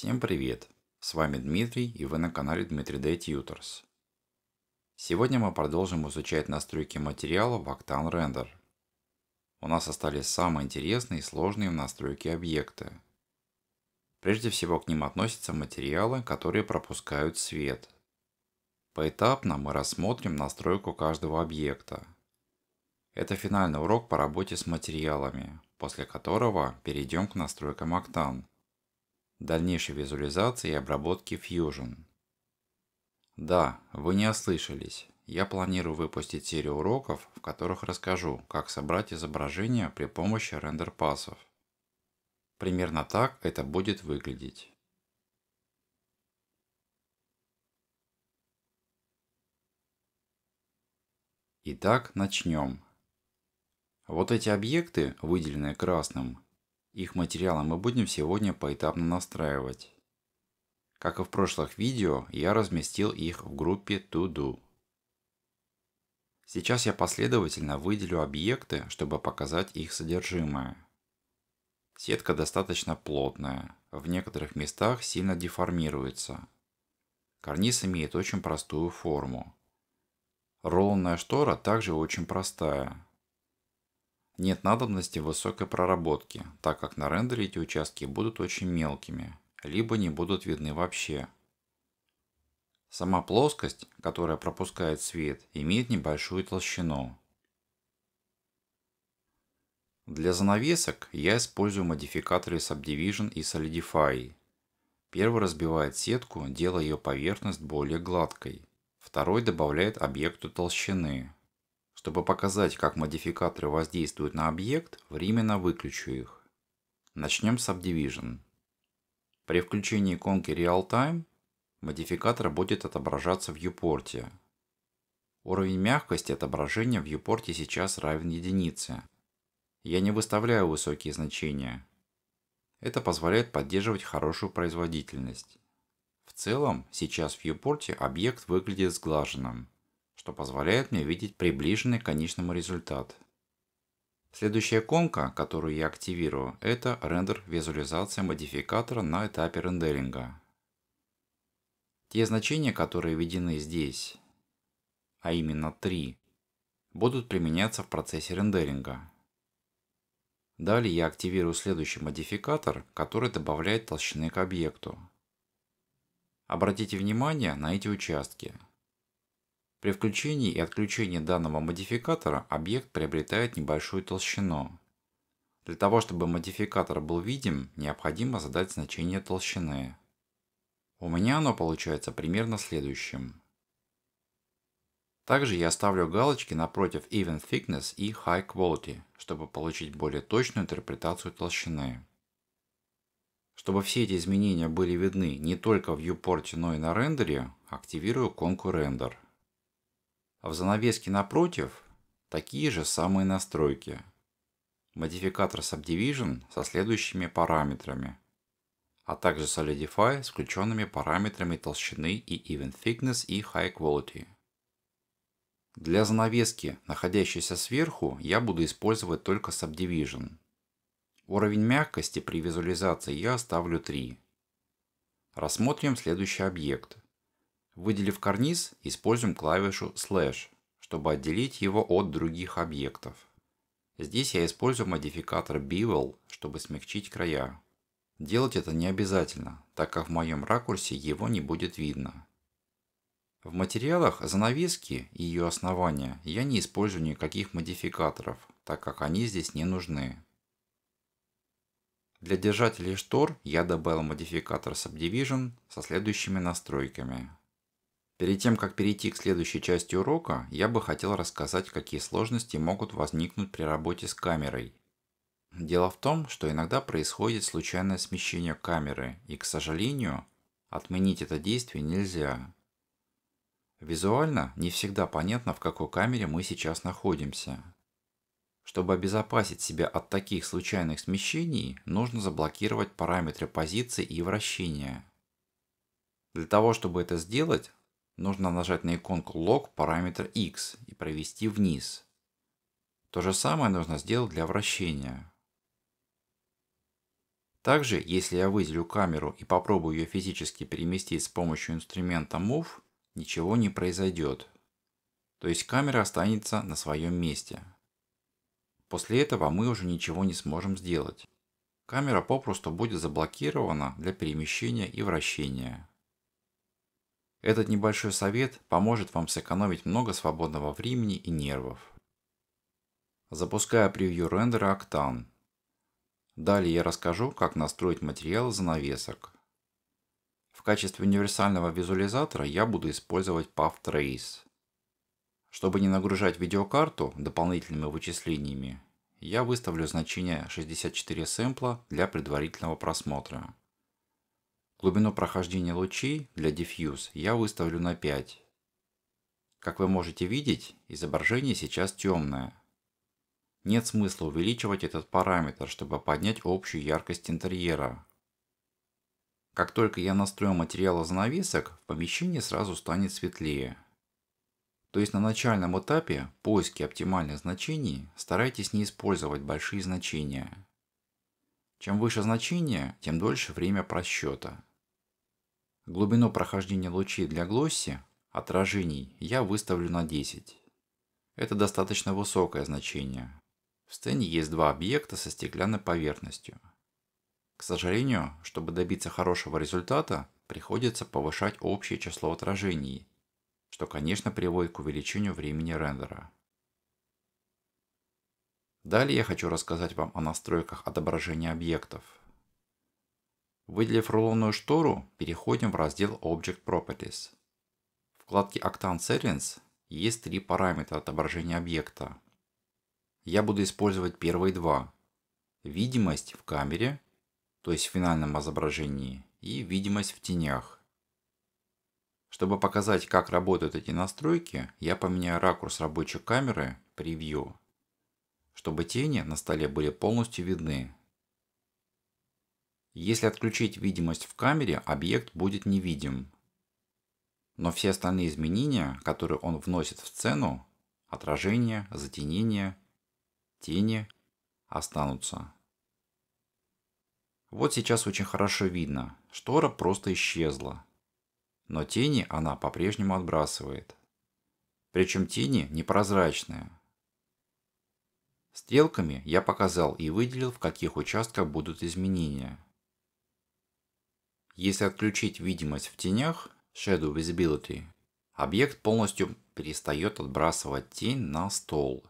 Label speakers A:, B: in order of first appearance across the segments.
A: Всем привет! С вами Дмитрий и вы на канале Дмитрий Day Tutors. Сегодня мы продолжим изучать настройки материала в Octane Render. У нас остались самые интересные и сложные в настройке объекты. Прежде всего к ним относятся материалы, которые пропускают свет. Поэтапно мы рассмотрим настройку каждого объекта. Это финальный урок по работе с материалами, после которого перейдем к настройкам Octane дальнейшей визуализации и обработки Fusion. Да, вы не ослышались. Я планирую выпустить серию уроков, в которых расскажу, как собрать изображение при помощи рендер-пассов. Примерно так это будет выглядеть. Итак, начнем. Вот эти объекты, выделенные красным, их материалы мы будем сегодня поэтапно настраивать. Как и в прошлых видео, я разместил их в группе To Сейчас я последовательно выделю объекты, чтобы показать их содержимое. Сетка достаточно плотная, в некоторых местах сильно деформируется. Карниз имеет очень простую форму. Ролланная штора также очень простая. Нет надобности в высокой проработке, так как на рендере эти участки будут очень мелкими, либо не будут видны вообще. Сама плоскость, которая пропускает свет, имеет небольшую толщину. Для занавесок я использую модификаторы Subdivision и Solidify. Первый разбивает сетку, делая ее поверхность более гладкой. Второй добавляет объекту толщины, чтобы показать, как модификаторы воздействуют на объект, временно выключу их. Начнем с Subdivision. При включении иконки Real-Time модификатор будет отображаться в viewport. Уровень мягкости отображения в viewport сейчас равен единице. Я не выставляю высокие значения. Это позволяет поддерживать хорошую производительность. В целом, сейчас в viewport объект выглядит сглаженным что позволяет мне видеть приближенный к конечному результат. Следующая комка, которую я активирую, это рендер-визуализация модификатора на этапе рендеринга. Те значения, которые введены здесь, а именно 3, будут применяться в процессе рендеринга. Далее я активирую следующий модификатор, который добавляет толщины к объекту. Обратите внимание на эти участки – при включении и отключении данного модификатора объект приобретает небольшую толщину. Для того, чтобы модификатор был видим, необходимо задать значение толщины. У меня оно получается примерно следующим. Также я ставлю галочки напротив Even Thickness и High Quality, чтобы получить более точную интерпретацию толщины. Чтобы все эти изменения были видны не только в viewport, но и на рендере, активирую конку Render а в занавеске напротив такие же самые настройки. Модификатор Subdivision со следующими параметрами, а также Solidify с включенными параметрами толщины и Even Thickness и High Quality. Для занавески, находящейся сверху, я буду использовать только Subdivision. Уровень мягкости при визуализации я оставлю 3. Рассмотрим следующий объект – Выделив карниз, используем клавишу слэш, чтобы отделить его от других объектов. Здесь я использую модификатор Bevel, чтобы смягчить края. Делать это не обязательно, так как в моем ракурсе его не будет видно. В материалах занавески и ее основания я не использую никаких модификаторов, так как они здесь не нужны. Для держателей штор я добавил модификатор Subdivision со следующими настройками. Перед тем, как перейти к следующей части урока, я бы хотел рассказать, какие сложности могут возникнуть при работе с камерой. Дело в том, что иногда происходит случайное смещение камеры, и, к сожалению, отменить это действие нельзя. Визуально не всегда понятно, в какой камере мы сейчас находимся. Чтобы обезопасить себя от таких случайных смещений, нужно заблокировать параметры позиции и вращения. Для того, чтобы это сделать, нужно нажать на иконку log параметр x и провести вниз. То же самое нужно сделать для вращения. Также, если я выделю камеру и попробую ее физически переместить с помощью инструмента Move, ничего не произойдет. То есть камера останется на своем месте. После этого мы уже ничего не сможем сделать. Камера попросту будет заблокирована для перемещения и вращения. Этот небольшой совет поможет вам сэкономить много свободного времени и нервов. Запускаю превью рендера Octane. Далее я расскажу, как настроить материалы занавесок. В качестве универсального визуализатора я буду использовать Path Trace. Чтобы не нагружать видеокарту дополнительными вычислениями, я выставлю значение 64 сэмпла для предварительного просмотра. Глубину прохождения лучей для Diffuse я выставлю на 5. Как вы можете видеть, изображение сейчас темное. Нет смысла увеличивать этот параметр, чтобы поднять общую яркость интерьера. Как только я настрою материал занавесок, в помещении сразу станет светлее. То есть на начальном этапе поиски оптимальных значений старайтесь не использовать большие значения. Чем выше значение, тем дольше время просчета. Глубину прохождения лучей для глосси, отражений, я выставлю на 10. Это достаточно высокое значение. В сцене есть два объекта со стеклянной поверхностью. К сожалению, чтобы добиться хорошего результата, приходится повышать общее число отражений, что, конечно, приводит к увеличению времени рендера. Далее я хочу рассказать вам о настройках отображения объектов – Выделив рулонную штору, переходим в раздел Object Properties. В вкладке Octane Settings есть три параметра отображения объекта. Я буду использовать первые два. Видимость в камере, то есть в финальном изображении, и видимость в тенях. Чтобы показать, как работают эти настройки, я поменяю ракурс рабочей камеры, превью, чтобы тени на столе были полностью видны, если отключить видимость в камере, объект будет невидим. Но все остальные изменения, которые он вносит в сцену, отражение, затенение, тени, останутся. Вот сейчас очень хорошо видно, штора просто исчезла. Но тени она по-прежнему отбрасывает. Причем тени непрозрачные. Стрелками я показал и выделил, в каких участках будут изменения – если отключить видимость в тенях, Shadow Visibility, объект полностью перестает отбрасывать тень на стол.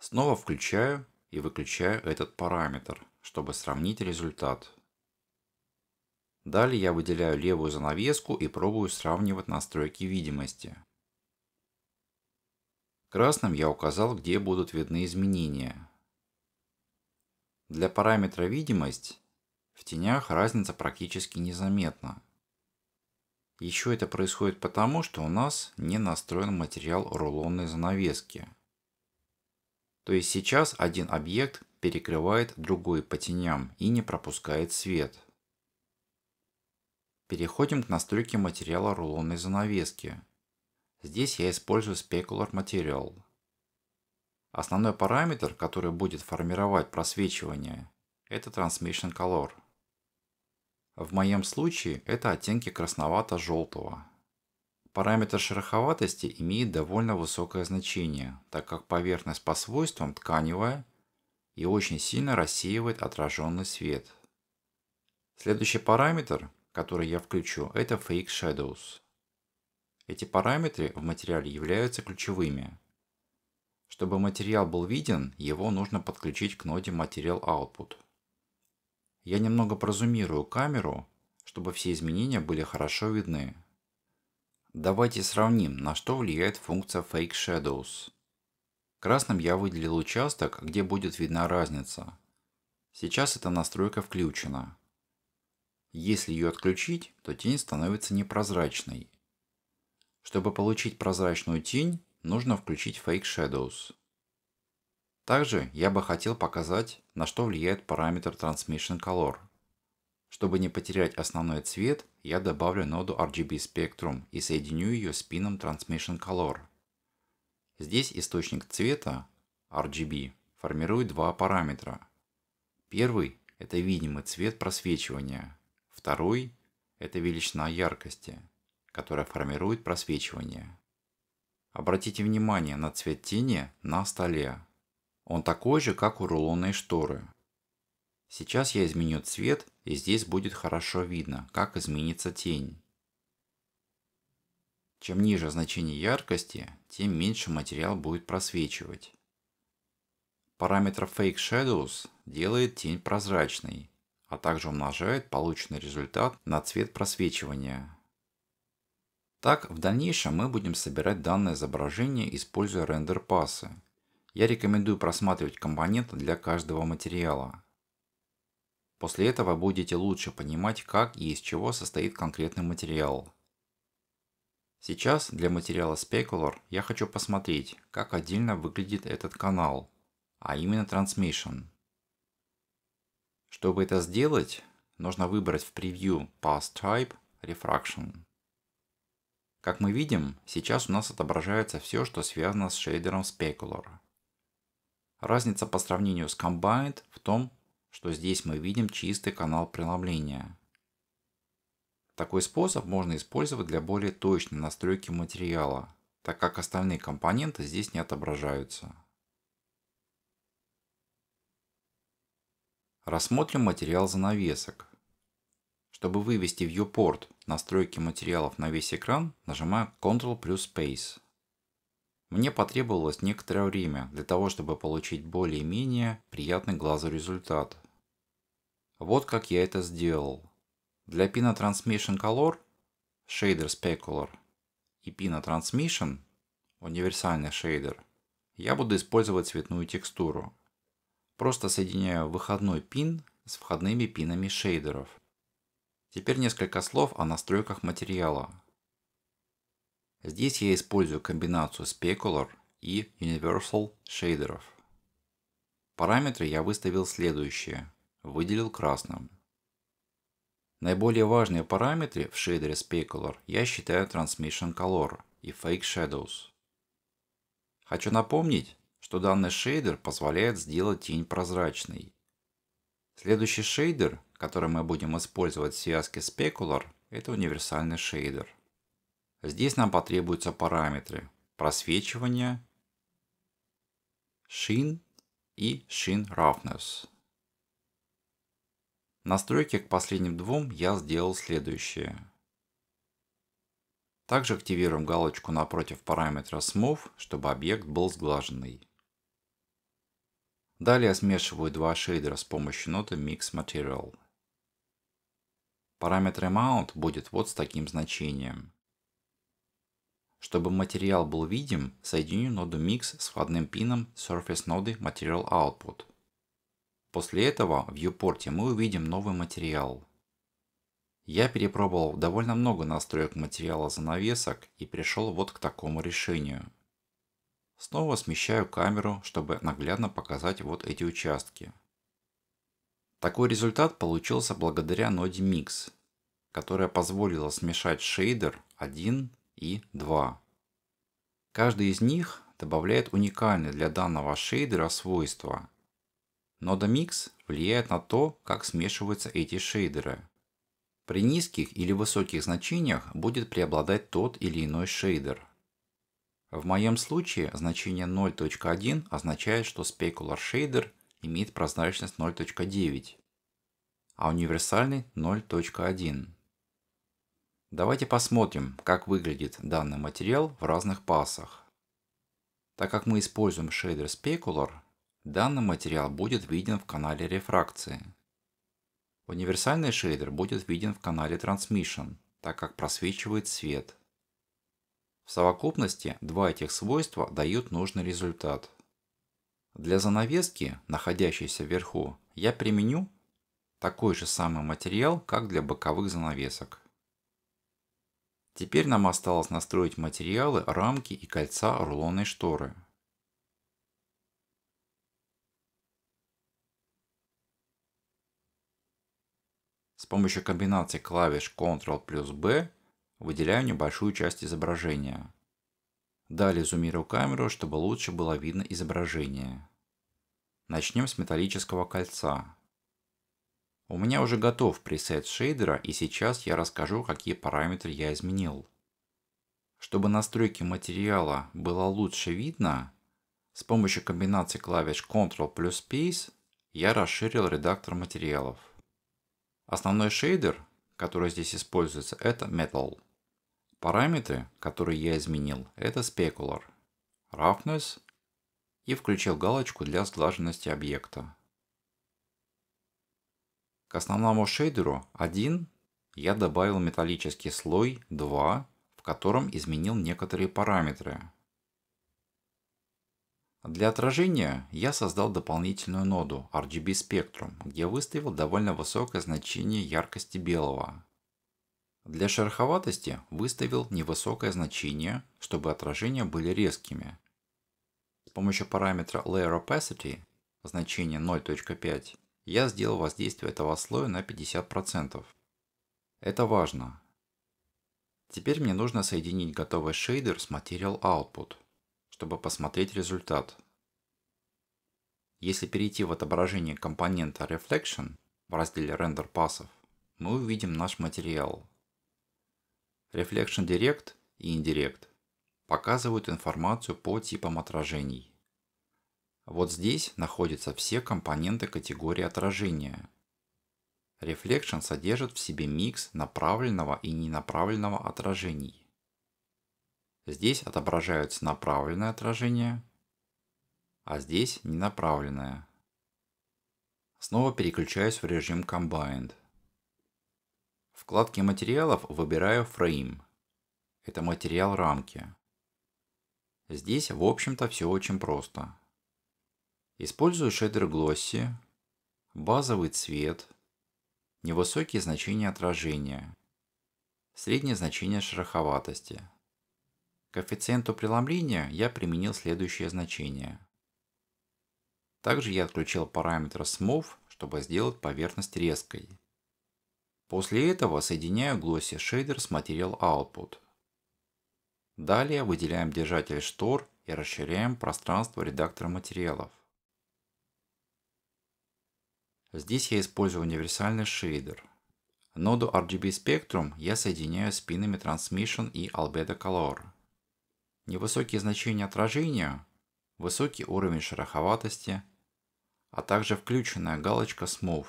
A: Снова включаю и выключаю этот параметр, чтобы сравнить результат. Далее я выделяю левую занавеску и пробую сравнивать настройки видимости. Красным я указал, где будут видны изменения. Для параметра видимость тенях разница практически незаметна. Еще это происходит потому, что у нас не настроен материал рулонной занавески. То есть сейчас один объект перекрывает другой по теням и не пропускает свет. Переходим к настройке материала рулонной занавески. Здесь я использую Specular материал. Основной параметр, который будет формировать просвечивание, это Transmission Color – в моем случае это оттенки красновато-желтого. Параметр шероховатости имеет довольно высокое значение, так как поверхность по свойствам тканевая и очень сильно рассеивает отраженный свет. Следующий параметр, который я включу, это Fake Shadows. Эти параметры в материале являются ключевыми. Чтобы материал был виден, его нужно подключить к ноде Material Output – я немного прозумирую камеру, чтобы все изменения были хорошо видны. Давайте сравним, на что влияет функция Fake Shadows. Красным я выделил участок, где будет видна разница. Сейчас эта настройка включена. Если ее отключить, то тень становится непрозрачной. Чтобы получить прозрачную тень, нужно включить Fake Shadows. Также я бы хотел показать, на что влияет параметр Transmission Color. Чтобы не потерять основной цвет, я добавлю ноду RGB Spectrum и соединю ее с пином Transmission Color. Здесь источник цвета, RGB, формирует два параметра. Первый – это видимый цвет просвечивания. Второй – это величина яркости, которая формирует просвечивание. Обратите внимание на цвет тени на столе. Он такой же, как у рулонной шторы. Сейчас я изменю цвет, и здесь будет хорошо видно, как изменится тень. Чем ниже значение яркости, тем меньше материал будет просвечивать. Параметр Fake Shadows делает тень прозрачной, а также умножает полученный результат на цвет просвечивания. Так, в дальнейшем мы будем собирать данное изображение, используя рендер-пасы пассы. Я рекомендую просматривать компоненты для каждого материала. После этого будете лучше понимать, как и из чего состоит конкретный материал. Сейчас для материала Specular я хочу посмотреть, как отдельно выглядит этот канал, а именно Transmission. Чтобы это сделать, нужно выбрать в превью Pass Type Refraction. Как мы видим, сейчас у нас отображается все, что связано с шейдером Specular – Разница по сравнению с Combined в том, что здесь мы видим чистый канал преломления. Такой способ можно использовать для более точной настройки материала, так как остальные компоненты здесь не отображаются. Рассмотрим материал занавесок. Чтобы вывести viewport настройки материалов на весь экран, нажимаю Ctrl плюс Space. Мне потребовалось некоторое время для того, чтобы получить более-менее приятный глазу результат. Вот как я это сделал. Для Pina Transmission Color – шейдер Specular и Pina Transmission – универсальный шейдер – я буду использовать цветную текстуру. Просто соединяю выходной пин с входными пинами шейдеров. Теперь несколько слов о настройках материала. Здесь я использую комбинацию Specular и Universal шейдеров. Параметры я выставил следующие. Выделил красным. Наиболее важные параметры в шейдере Specular я считаю Transmission Color и Fake Shadows. Хочу напомнить, что данный шейдер позволяет сделать тень прозрачной. Следующий шейдер, который мы будем использовать в связке Specular, это универсальный шейдер. Здесь нам потребуются параметры просвечивания, шин и шин roughness. Настройки к последним двум я сделал следующее. Также активируем галочку напротив параметра Smooth, чтобы объект был сглаженный. Далее смешиваю два шейдера с помощью ноты Mix Material. Параметр Amount будет вот с таким значением. Чтобы материал был видим, соединю ноду Mix с входным пином Surface ноды Material Output. После этого в viewport мы увидим новый материал. Я перепробовал довольно много настроек материала занавесок и пришел вот к такому решению. Снова смещаю камеру, чтобы наглядно показать вот эти участки. Такой результат получился благодаря ноде Mix, которая позволила смешать шейдер 1 и 2. Каждый из них добавляет уникальное для данного шейдера свойство. Нода Mix влияет на то, как смешиваются эти шейдеры. При низких или высоких значениях будет преобладать тот или иной шейдер. В моем случае значение 0.1 означает, что спекулар шейдер имеет прозрачность 0.9, а универсальный 0.1. Давайте посмотрим, как выглядит данный материал в разных пасах. Так как мы используем шейдер Specular, данный материал будет виден в канале рефракции. Универсальный шейдер будет виден в канале Transmission, так как просвечивает свет. В совокупности два этих свойства дают нужный результат. Для занавески, находящейся вверху, я применю такой же самый материал, как для боковых занавесок. Теперь нам осталось настроить материалы, рамки и кольца рулонной шторы. С помощью комбинации клавиш Ctrl плюс B выделяю небольшую часть изображения. Далее зумирую камеру, чтобы лучше было видно изображение. Начнем с металлического кольца. У меня уже готов пресет шейдера и сейчас я расскажу, какие параметры я изменил. Чтобы настройки материала было лучше видно, с помощью комбинации клавиш Ctrl плюс Space я расширил редактор материалов. Основной шейдер, который здесь используется, это Metal. Параметры, которые я изменил, это Specular, Roughness и включил галочку для сглаженности объекта. К основному шейдеру 1 я добавил металлический слой 2, в котором изменил некоторые параметры. Для отражения я создал дополнительную ноду RGB Spectrum, где выставил довольно высокое значение яркости белого. Для шероховатости выставил невысокое значение, чтобы отражения были резкими. С помощью параметра Layer Opacity, значение 0.5, я сделал воздействие этого слоя на 50%. Это важно. Теперь мне нужно соединить готовый шейдер с Material Output, чтобы посмотреть результат. Если перейти в отображение компонента Reflection в разделе Render пассов, мы увидим наш материал. Reflection Direct и Indirect показывают информацию по типам отражений. Вот здесь находятся все компоненты категории отражения. Reflection содержит в себе микс направленного и ненаправленного отражений. Здесь отображаются направленное отражение, а здесь ненаправленное. Снова переключаюсь в режим Combined. В вкладке материалов выбираю Frame. Это материал рамки. Здесь, в общем-то, все очень просто. Использую шейдер Glossy, базовый цвет, невысокие значения отражения, среднее значение шероховатости. К коэффициенту преломления я применил следующее значение. Также я отключил параметр SMOV, чтобы сделать поверхность резкой. После этого соединяю Glossy Shader с Material Output. Далее выделяем держатель штор и расширяем пространство редактора материалов. Здесь я использую универсальный шейдер. Ноду RGB Spectrum я соединяю с пинами Transmission и Albedo Color. Невысокие значения отражения, высокий уровень шероховатости, а также включенная галочка Smooth.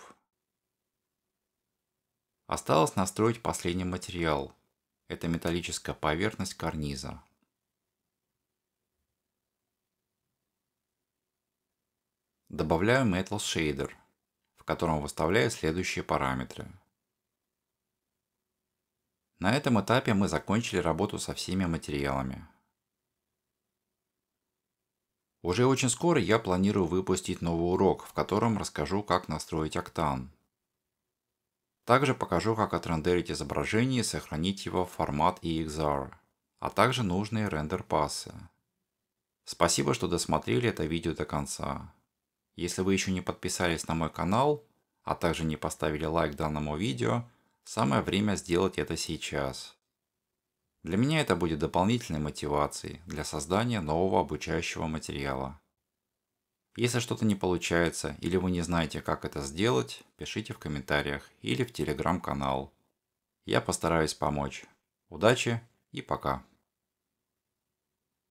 A: Осталось настроить последний материал. Это металлическая поверхность карниза. Добавляю Metal Shader котором выставляю следующие параметры. На этом этапе мы закончили работу со всеми материалами. Уже очень скоро я планирую выпустить новый урок, в котором расскажу, как настроить октан. Также покажу, как отрендерить изображение и сохранить его в формат EXR, а также нужные рендер-пассы. Спасибо, что досмотрели это видео до конца. Если вы еще не подписались на мой канал, а также не поставили лайк данному видео, самое время сделать это сейчас. Для меня это будет дополнительной мотивацией для создания нового обучающего материала. Если что-то не получается или вы не знаете, как это сделать, пишите в комментариях или в телеграм-канал. Я постараюсь помочь. Удачи и пока!